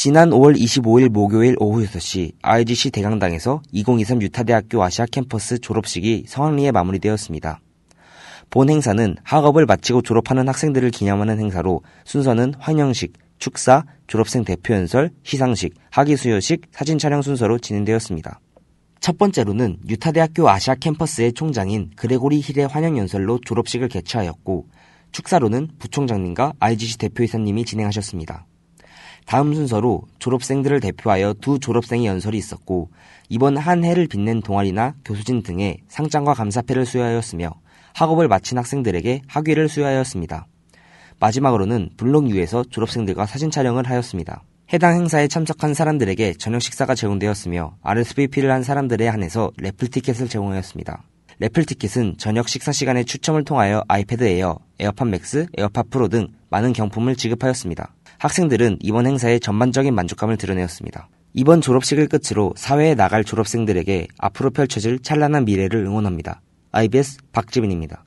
지난 5월 25일 목요일 오후 6시 IGC 대강당에서 2023 유타대학교 아시아 캠퍼스 졸업식이 성황리에 마무리되었습니다. 본 행사는 학업을 마치고 졸업하는 학생들을 기념하는 행사로 순서는 환영식, 축사, 졸업생 대표 연설, 시상식, 학위 수여식, 사진 촬영 순서로 진행되었습니다. 첫 번째로는 유타대학교 아시아 캠퍼스의 총장인 그레고리 힐의 환영 연설로 졸업식을 개최하였고 축사로는 부총장님과 IGC 대표이사님이 진행하셨습니다. 다음 순서로 졸업생들을 대표하여 두 졸업생의 연설이 있었고 이번 한 해를 빛낸 동아리나 교수진 등의 상장과 감사패를 수여하였으며 학업을 마친 학생들에게 학위를 수여하였습니다. 마지막으로는 블록 위에서 졸업생들과 사진 촬영을 하였습니다. 해당 행사에 참석한 사람들에게 저녁 식사가 제공되었으며 RSVP를 한 사람들에 한해서 래플 티켓을 제공하였습니다. 래플 티켓은 저녁 식사 시간에 추첨을 통하여 아이패드 에어, 에어팟 맥스, 에어팟 프로 등 많은 경품을 지급하였습니다. 학생들은 이번 행사에 전반적인 만족감을 드러내었습니다. 이번 졸업식을 끝으로 사회에 나갈 졸업생들에게 앞으로 펼쳐질 찬란한 미래를 응원합니다. IBS 박지민입니다.